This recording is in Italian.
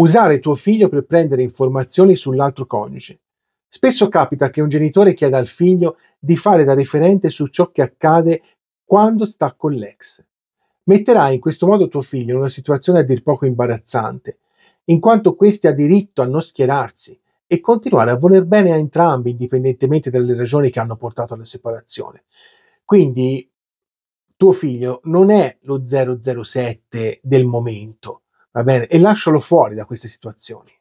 usare tuo figlio per prendere informazioni sull'altro coniuge. Spesso capita che un genitore chieda al figlio di fare da referente su ciò che accade quando sta con l'ex. Metterai in questo modo tuo figlio in una situazione a dir poco imbarazzante, in quanto questi ha diritto a non schierarsi e continuare a voler bene a entrambi, indipendentemente dalle ragioni che hanno portato alla separazione. Quindi tuo figlio non è lo 007 del momento, va bene? E lascialo fuori da queste situazioni.